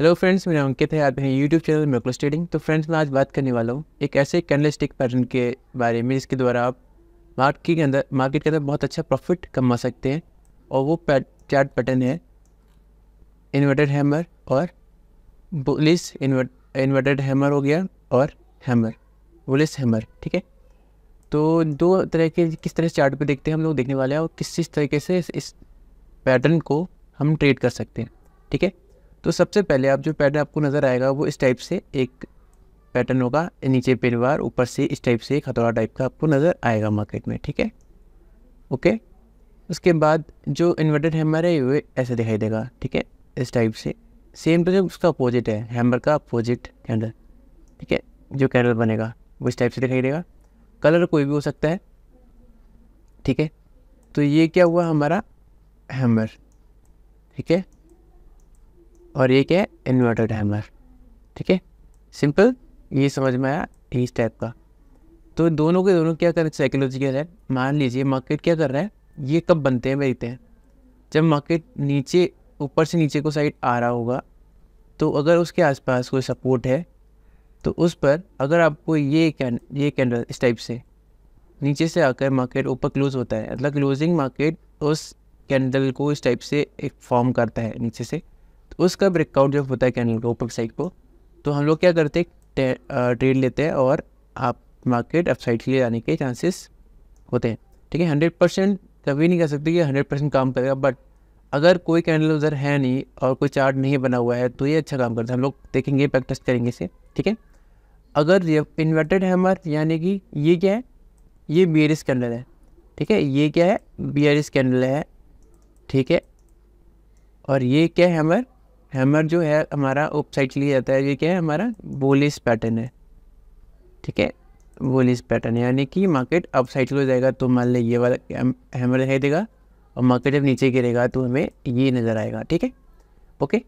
hello friends मेरा अंकित है आप हैं यूट्यूब चैनल मेकलो स्टेडिंग तो फ्रेंड्स मैं आज बात करने वाला हूँ एक ऐसे कैंडल स्टिक पैटर्न के बारे में जिसके द्वारा आप मार्केट के अंदर मार्केट के अंदर बहुत अच्छा प्रॉफिट कमा सकते हैं और वो चार्ट पैटर्न है इन्वर्टेड हैमर और बुलिस इन्वर्टेड हैमर हो गया और हैमर बुलिस हैमर ठीक है तो दो तरह के किस तरह से चार्ट पे देखते हैं हम लोग देखने वाले हैं और किस किस तरीके से इस पैटर्न को हम ट्रेड कर सकते हैं ठीक है तो सबसे पहले आप जो पैटर्न आपको नज़र आएगा वो इस टाइप से एक पैटर्न होगा नीचे परिवार ऊपर से इस टाइप से एक हथौड़ा टाइप का आपको नज़र आएगा मार्केट में ठीक है ओके उसके बाद जो इन्वर्टेड हैमर है वे ऐसे दिखाई देगा ठीक है इस टाइप से सेम तो जो उसका अपोजिट है हैमर का अपोजिट कैंडल ठीक है जो कैंडल बनेगा वो इस टाइप से दिखाई देगा कलर कोई भी हो सकता है ठीक है तो ये क्या हुआ हमारा हैमर ठीक है और एक है इन्वर्टर टाइमर ठीक है सिंपल ये समझ में आया इस टाइप का तो दोनों के दोनों क्या करें साइकोलॉजिकल है मान लीजिए मार्केट क्या कर रहा है ये कब बनते हैं बेचते हैं जब मार्केट नीचे ऊपर से नीचे को साइड आ रहा होगा तो अगर उसके आसपास कोई सपोर्ट है तो उस पर अगर आपको ये कैन ये कैंडल इस टाइप से नीचे से आकर मार्केट ऊपर क्लोज होता है मतलब क्लोजिंग मार्केट उस कैंडल को इस टाइप से एक फॉर्म करता है नीचे से उसका ब्रेकआउट जब होता है कैंडल का ऊपर साइड को तो हम लोग क्या करते हैं ट्रेड लेते हैं और आप मार्केट अपसाइड के लिए जाने के चांसेस होते हैं ठीक है हंड्रेड परसेंट कभी नहीं कह सकते कि हंड्रेड परसेंट काम करेगा बट अगर कोई कैंडल उधर है नहीं और कोई चार्ट नहीं बना हुआ है तो ये अच्छा काम करता है हम लोग देखेंगे प्रैक्टिस करेंगे इसे ठीक है अगर इन्वर्टेड हैमर यानी कि ये क्या है ये बियरिस कैंडल है ठीक है ये क्या है बियरिस कैंडल है ठीक है और ये क्या है हैमर हैमर जो है हमारा ऑपसाइट लिया जाता है ये क्या है हमारा बोलिस पैटर्न है ठीक है बोलिस पैटर्न यानी कि मार्केट अपसाइड हो जाएगा तो मान लें ये वाला हैमर दिखाई देगा और मार्केट जब नीचे गिरेगा तो हमें ये नज़र आएगा ठीक है ओके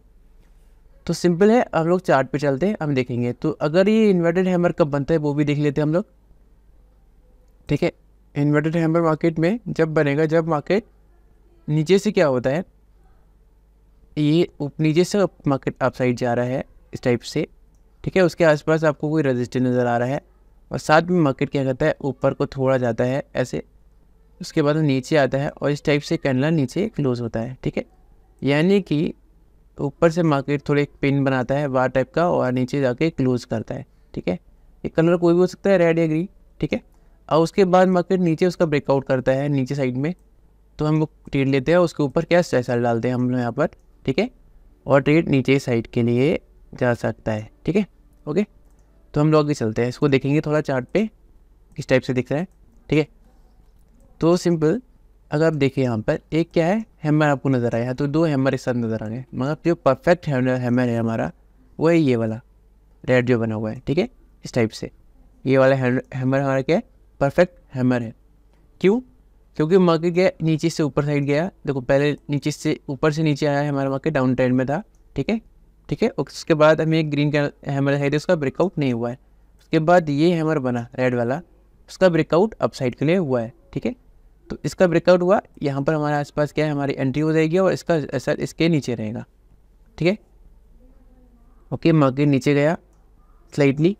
तो सिंपल है हम लोग चार्ट पे चलते हैं हम देखेंगे तो अगर ये इन्वर्टेड हैमर कब बनता है वो भी देख लेते हैं हम लोग ठीक है इन्वर्टेड हैमर मार्केट में जब बनेगा जब मार्केट नीचे से क्या होता है ये नीचे से मार्केट आप साइड जा रहा है इस टाइप से ठीक है उसके आसपास आपको कोई रजिस्टर नज़र आ रहा है और साथ में मार्केट क्या करता है ऊपर को थोड़ा जाता है ऐसे उसके बाद नीचे आता है और इस टाइप से कैंडला नीचे क्लोज होता है ठीक है यानी कि ऊपर से मार्केट थोड़े एक पिन बनाता है वार टाइप का और नीचे जाके क्लोज करता है ठीक है ये कलर कोई भी हो सकता है रेड या ग्रीन ठीक है और उसके बाद मार्केट नीचे उसका ब्रेकआउट करता है नीचे साइड में तो हम वो ट्रेड लेते हैं उसके ऊपर क्या सैसा डालते हैं हम लोग यहाँ पर ठीक है और ट्रेड नीचे साइड के लिए जा सकता है ठीक है ओके तो हम लोग भी चलते हैं इसको देखेंगे थोड़ा चार्ट पे किस टाइप से दिख रहा है ठीक है तो सिंपल अगर आप देखें यहाँ पर एक क्या है हैमर आपको नज़र आया तो दो हैमर इस साथ नज़र आ गए मगर जो परफेक्ट हैमर है हमारा वो है ये वाला रेड जो बना हुआ है ठीक है इस टाइप से ये वाला हैमर हमारा क्या है परफेक्ट हैमर है क्यों क्योंकि मार्केट गया नीचे से ऊपर साइड गया देखो पहले नीचे से ऊपर से नीचे आया हमारा मार्केट डाउन ट्रेंड में था ठीक है ठीक है उसके बाद हमें एक ग्रीन कलर हमारा है उसका ब्रेकआउट नहीं हुआ है उसके बाद ये हैमर बना रेड वाला उसका ब्रेकआउट अप साइड के लिए हुआ है ठीक है तो इसका ब्रेकआउट हुआ यहाँ पर हमारे आसपास क्या है हमारी एंट्री हो जाएगी और इसका असर इसके नीचे रहेगा ठीक है ओके मार्केट नीचे गया स्लाइटली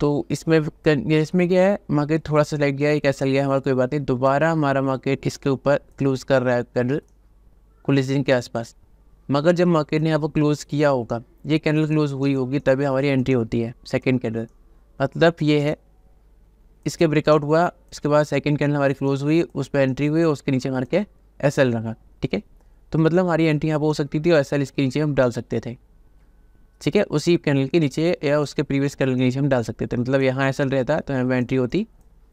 तो इसमें इसमें क्या है मार्केट थोड़ा सा लग गया एक ऐसा गया हमारा कोई बात नहीं दोबारा हमारा मार्केट इसके ऊपर क्लोज़ कर रहा है कैंडल क्लोजिंग के आसपास मगर जब मार्केट ने यहाँ पर क्लोज़ किया होगा ये कैंडल क्लोज़ हुई होगी तभी हमारी एंट्री होती है सेकेंड कैंडल मतलब ये है इसके ब्रेकआउट हुआ इसके बाद सेकेंड कैंडल हमारी क्लोज़ हुई उस पर एंट्री हुई उसके नीचे मार के एस एल रखा ठीक है तो मतलब हमारी एंट्री यहाँ पर हो सकती थी और एस एल इसके नीचे हम डाल सकते थे ठीक है उसी कैनल के नीचे या उसके प्रीवियस कैनल के नीचे हम डाल सकते थे मतलब यहाँ ऐसा रहता तो यहाँ एंट्री होती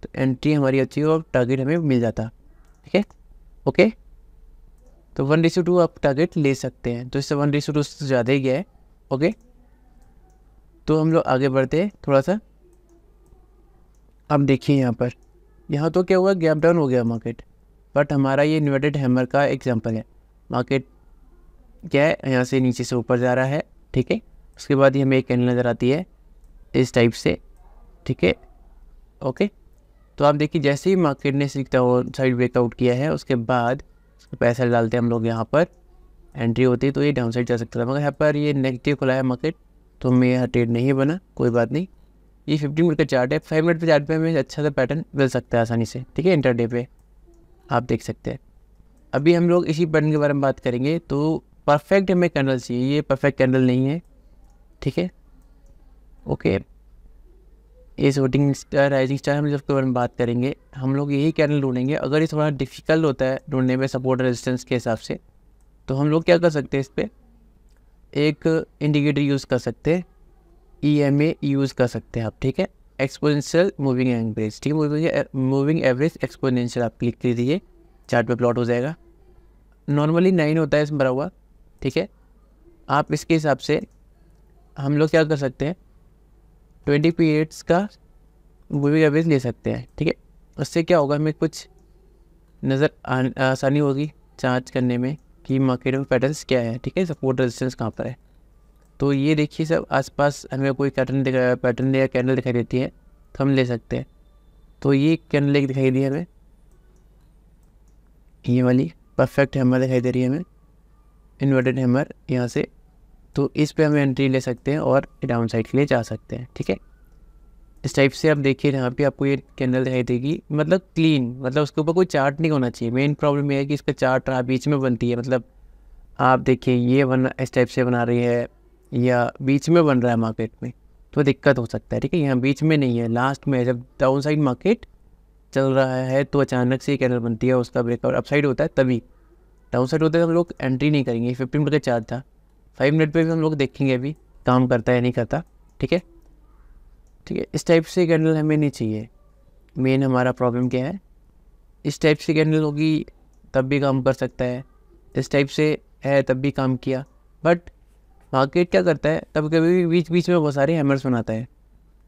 तो एंट्री हमारी होती और टारगेट हमें मिल जाता ठीक है ओके तो वन रेसो टू आप टारगेट ले सकते हैं तो इससे वन रेसो टू से ज़्यादा ही गया है ओके तो हम लोग आगे बढ़ते हैं थोड़ा सा अब देखिए यहाँ पर यहाँ तो क्या हुआ गैप डाउन हो गया मार्केट बट हमारा ये इन्वर्टेड हैमर का एग्जाम्पल है मार्केट क्या है यहाँ से नीचे से ऊपर जा रहा है ठीक है उसके बाद ही हमें एक कैंडल नज़र आती है इस टाइप से ठीक है ओके तो आप देखिए जैसे ही मार्केट ने सीखता हो साइड ब्रेकआउट किया है उसके बाद पैसा डालते हैं हम लोग यहाँ पर एंट्री होती है तो ये डाउन साइड जा सकता था मगर यहाँ पर ये नेगेटिव खुला है मार्केट तो हमें यहाँ ट्रेड नहीं बना कोई बात नहीं ये फिफ्टी मिनट का चार्ट है फाइव मिनट के चार्ट पर हमें अच्छा सा पैटर्न मिल सकता है आसानी से ठीक है इंटरडे पे आप देख सकते हैं अभी हम लोग इसी पैटर्न के बारे में बात करेंगे तो परफेक्ट हमें कैंडल चाहिए ये परफेक्ट कैंडल नहीं है ठीक है ओके ये वोटिंग स्टार राइजिंग स्टार हम जब के बारे में बात करेंगे हम लोग यही कैंडल ढूंढेंगे अगर ये थोड़ा डिफ़िकल्ट होता है ढूंढने में सपोर्ट रेजिस्टेंस के हिसाब से तो हम लोग क्या कर सकते हैं इस पर एक इंडिकेटर यूज़ कर सकते हैं ई एम ए यूज़ कर सकते हैं आप ठीक है एक्सपोनेंशियल मूविंग एवरेज ठीक है मूविंग एवरेज एक्सपोनेंशियल आप क्लिक कर दीजिए चार्ट पे प्लॉट हो जाएगा नॉर्मली नाइन होता है इसमें भरा हुआ ठीक है आप इसके हिसाब से हम लोग क्या कर सकते हैं ट्वेंटी पीरियड्स का मूविंग एवरेज ले सकते हैं ठीक है उससे क्या होगा हमें कुछ नज़र आसानी होगी चार्ज करने में कि मार्केट में पैटर्न्स क्या है ठीक है सपोर्ट रेजिस्टेंस कहाँ पर है तो ये देखिए सब आसपास हमें कोई पैटर्न दिख रहा है पैटर्न या कैंडल दिखाई देती है तो हम ले सकते हैं तो ये कैंडल एक दिखाई दी हमें ये वाली परफेक्ट हैमर दिखाई दे रही है हमें इन्वर्टेड हैमर यहाँ से तो इस पे हम एंट्री ले सकते हैं और डाउन साइड के लिए जा सकते हैं ठीक है इस टाइप से आप देखिए यहाँ पे आपको ये कैंडल दिखाई देगी मतलब क्लीन मतलब उसके ऊपर कोई चार्ट नहीं होना चाहिए मेन प्रॉब्लम यह है कि इस पर चार्ट रहा बीच में बनती है मतलब आप देखिए ये बन इस टाइप से बना रही है या बीच में बन रहा है मार्केट में तो दिक्कत हो सकता है ठीक है यहाँ बीच में नहीं है लास्ट में जब डाउन साइड मार्केट चल रहा है तो अचानक से कैंडल बनती है उसका ब्रेकआउट अपसाइड होता है तभी डाउन साइड होता है हम लोग एंट्री नहीं करेंगे फिफ्टीन का चार्ज था फाइव मिनट पे भी हम लोग देखेंगे अभी काम करता है नहीं करता ठीक है ठीक है इस टाइप से कैंडल हमें नहीं चाहिए मेन हमारा प्रॉब्लम क्या है इस टाइप से कैंडल होगी तब भी काम कर सकता है इस टाइप से है तब भी काम किया बट मार्केट क्या करता है तब कभी भी बीच बीच में बहुत सारे हैमर्स बनाता है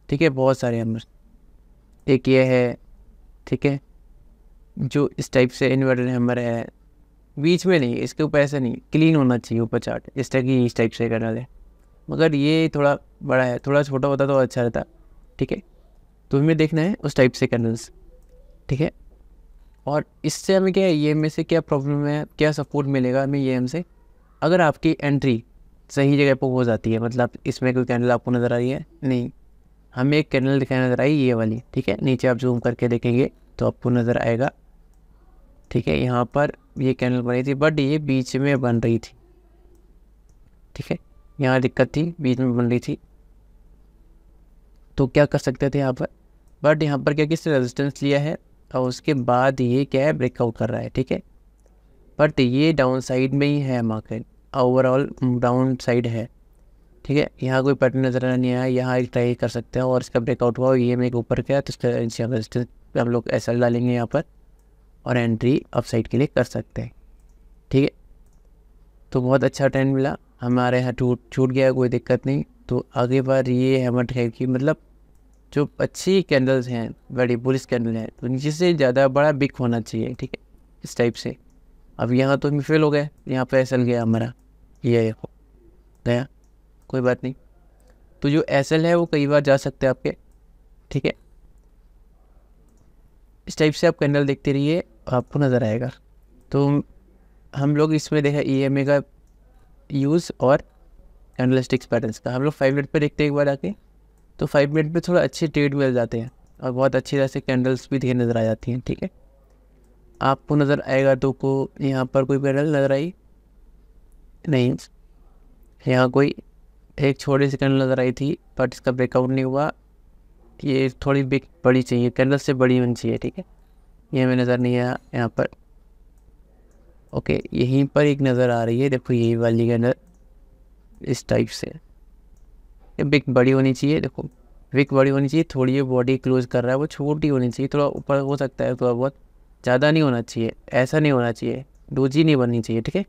ठीक है बहुत सारे हैमर्स एक ये है ठीक है जो इस टाइप से इन्वर्टर हैमर है बीच में नहीं इसके ऊपर ऐसा नहीं क्लीन होना चाहिए ऊपर चार्ट इस टाइप की इस टाइप से करना है मगर ये थोड़ा बड़ा है थोड़ा छोटा होता तो अच्छा रहता ठीक है तो हमें देखना है उस टाइप से कैंडल्स ठीक है और इससे हमें क्या ई एम से क्या प्रॉब्लम है क्या सपोर्ट मिलेगा हमें ई से अगर आपकी एंट्री सही जगह पर हो जाती है मतलब इसमें कोई कैंडल आपको नज़र आ रही है नहीं हमें एक कैंडल दिखाई नज़र आई ये वाली ठीक है नीचे आप जूम करके देखेंगे तो आपको नज़र आएगा ठीक है यहाँ पर ये कैनल बनी थी बट ये बीच में बन रही थी ठीक है यहाँ दिक्कत थी बीच में बन रही थी तो क्या कर सकते थे यहाँ पर बट यहाँ पर क्या किसने रेजिस्टेंस लिया है और उसके बाद ये क्या है ब्रेकआउट कर रहा है ठीक है बट ये डाउन साइड में ही है मार्केट ओवरऑल डाउन साइड है ठीक है यहाँ कोई पैटर्न नज़र नहीं आया यहाँ एक ट्राई कर सकते हैं और इसका ब्रेकआउट हुआ ये मैं ऊपर गया तो इसका रेजिस्टेंस हम लोग ऐसा डालेंगे यहाँ पर और एंट्री अपसाइड के लिए कर सकते हैं ठीक है तो बहुत अच्छा ट्रेंड मिला हमारे यहाँ टूट छूट गया कोई दिक्कत नहीं तो आगे बार ये हैमर है की मतलब जो अच्छी कैंडल्स हैं बड़ी बुलिस कैंडल हैं तो नीचे से ज़्यादा बड़ा बिक होना चाहिए ठीक है इस टाइप से अब यहाँ तो हम फेल हो गए यहाँ पर एस गया हमारा ये गया कोई बात नहीं तो जो एस है वो कई बार जा सकते हैं आपके ठीक है इस टाइप से आप कैंडल देखते रहिए आपको नज़र आएगा तो हम लोग इसमें देखा ई एम ए का यूज़ और कैंडल स्टिक्स पैटर्न्स का हम लोग फाइव मिनट पर देखते हैं एक बार आके तो फाइव मिनट पर थोड़ा अच्छे ट्रेड मिल जाते हैं और बहुत अच्छी तरह से कैंडल्स भी देखे नज़र आ जाती हैं ठीक है आपको नज़र आएगा तो को यहाँ पर कोई कैंडल नज़र आई नहीं यहाँ कोई एक छोटे से कैंडल नज़र आई थी बट इसका ब्रेकआउट नहीं हुआ ये थोड़ी बिग बड़ी चाहिए कैनवस से बड़ी होनी चाहिए ठीक है ये हमें नज़र नहीं आया यहाँ पर ओके यहीं पर एक नज़र आ रही है देखो यही वाली के अंदर इस टाइप से ये बिग बड़ी होनी चाहिए देखो विक बड़ी होनी चाहिए थोड़ी ये बॉडी क्लोज कर रहा है वो छोटी होनी चाहिए थोड़ा ऊपर हो सकता है थोड़ा बहुत ज़्यादा नहीं होना चाहिए ऐसा नहीं होना चाहिए डोजी नहीं बननी चाहिए ठीक है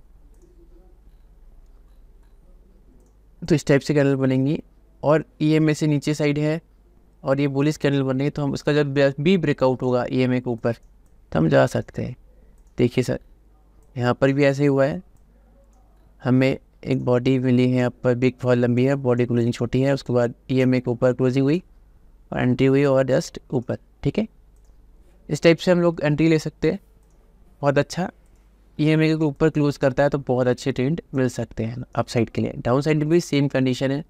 तो इस टाइप से कैनल बनेंगी और ई एम ए से नीचे साइड है और ये बुलिस कैंडल बन रही तो हम इसका जब बी ब्रेकआउट होगा ई e एम के ऊपर तो हम जा सकते हैं देखिए सर यहाँ पर भी ऐसे ही हुआ है हमें एक बॉडी मिली है यहाँ पर बिग फॉल लंबी है बॉडी क्लोजिंग छोटी है उसके बाद ई e एम के ऊपर क्लोजिंग हुई और एंट्री हुई और जस्ट ऊपर ठीक है इस टाइप से हम लोग एंट्री ले सकते हैं बहुत अच्छा ई e एम के ऊपर क्लोज करता है तो बहुत अच्छे ट्रेंड मिल सकते हैं अपसाइड के लिए डाउन साइड भी सेम कंडीशन है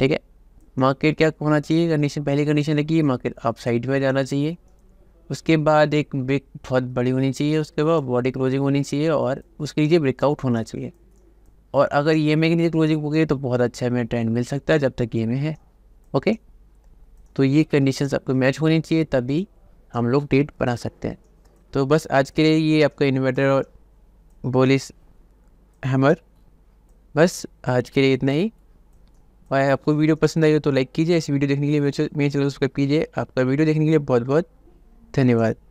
ठीक है मार्केट क्या होना चाहिए कंडीशन पहली कंडीशन है कि मार्केट साइड में जाना चाहिए उसके बाद एक ब्रेक बहुत बड़ी होनी चाहिए उसके बाद बॉडी क्लोजिंग होनी चाहिए और उसके लिए ब्रेकआउट होना चाहिए और अगर ई एम के नीचे क्लोजिंग हो गई तो बहुत अच्छा हमें ट्रेंड मिल सकता है जब तक ई एम है ओके तो ये कंडीशन आपको मैच होनी चाहिए तभी हम लोग डेट बना सकते हैं तो बस आज के लिए ये आपका इन्वर्टर और बोलिस हैमर बस आज के लिए इतना ही और आपको वीडियो पसंद आई हो तो लाइक कीजिए इस वीडियो देखने के लिए मेरे चैनल सब्सक्राइब कीजिए आपका वीडियो देखने के लिए बहुत बहुत धन्यवाद